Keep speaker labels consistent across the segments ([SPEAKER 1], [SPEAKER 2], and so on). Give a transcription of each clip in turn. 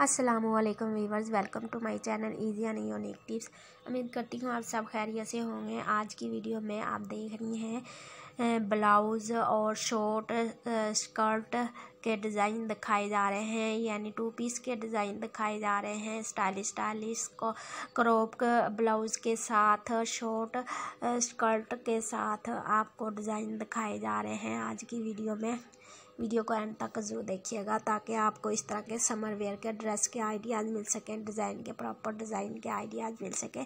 [SPEAKER 1] Aslam viewers welcome to my channel easy and unique tips उम्मीद करती हूँ आप सब खैरियत से होंगे आज की वीडियो में आप देख रही हैं ब्लाउज और शॉर्ट स्कर्ट के डिज़ाइन दिखाए जा रहे हैं यानी टू पीस के डिज़ाइन दिखाए जा रहे हैं स्टाइलिश स्टाइलिश को क्रॉप ब्लाउज के साथ शॉर्ट स्कर्ट के साथ आपको डिज़ाइन दिखाए जा रहे हैं आज की वीडियो में वीडियो को एंड तक जरूर देखिएगा ताकि आपको इस तरह के समर वेयर के ड्रेस के आइडियाज़ मिल सकें डिज़ाइन के प्रॉपर डिज़ाइन के आइडियाज़ मिल सकें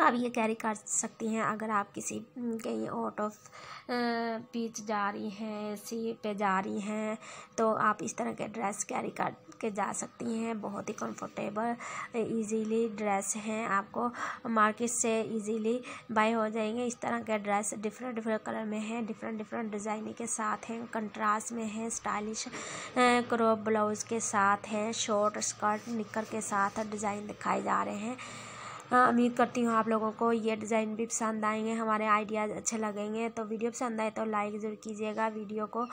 [SPEAKER 1] आप ये कैरी कर सकती हैं अगर आप किसी कहीं ऑटो बीच जा रही हैं सी पे जा रही हैं तो आप इस तरह के ड्रेस कैरी कर के जा सकती हैं बहुत ही कंफर्टेबल इजीली ड्रेस हैं आपको मार्केट से इजीली बाय हो जाएंगे इस तरह के ड्रेस डिफरेंट डिफरेंट कलर में हैं डिफरेंट डिफरेंट डिज़ाइन के साथ हैं कंट्रास्ट में हैं स्टाइलिश क्रॉप ब्लाउज़ के साथ हैं शॉर्ट स्कर्ट निकर के साथ डिज़ाइन दिखाए जा रहे हैं हाँ, उम्मीद करती हूँ आप लोगों को ये डिज़ाइन भी पसंद आएंगे हमारे आइडियाज़ अच्छे लगेंगे तो वीडियो पसंद आए तो लाइक ज़रूर कीजिएगा वीडियो को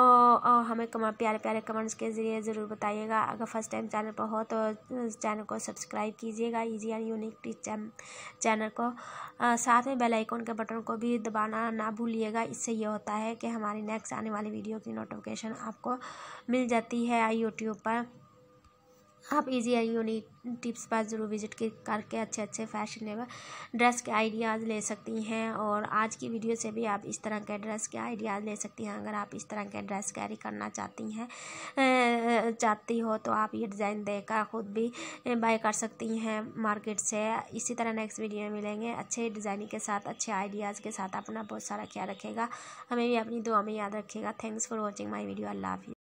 [SPEAKER 1] और, हमें कमा प्यारे प्यारे कमेंट्स के ज़रिए ज़रूर बताइएगा अगर फर्स्ट टाइम चैनल पर हो तो चैनल को सब्सक्राइब कीजिएगा ईजी एंड यूनिक चैनल को आ, साथ में बेल के बटन को भी दबाना ना भूलिएगा इससे ये होता है कि हमारी नेक्स्ट आने वाली वीडियो की नोटिफिकेशन आपको मिल जाती है यूट्यूब पर आप इजी एंड यूनिक टिप्स पर ज़रूर विजिट करके अच्छे अच्छे फैशनेबल ड्रेस के आइडियाज़ ले सकती हैं और आज की वीडियो से भी आप इस तरह के ड्रेस के आइडियाज़ ले सकती हैं अगर आप इस तरह के ड्रेस कैरी करना चाहती हैं चाहती हो तो आप ये डिज़ाइन देकर ख़ुद भी बाय कर सकती हैं मार्केट से इसी तरह नेक्स्ट वीडियो में मिलेंगे अच्छे डिज़ाइनिंग के साथ अच्छे आइडियाज़ के साथ अपना बहुत सारा ख्याल रखेगा हमें भी अपनी दुआ में याद रखेगा thanks for watching my video अल्लाह हाफि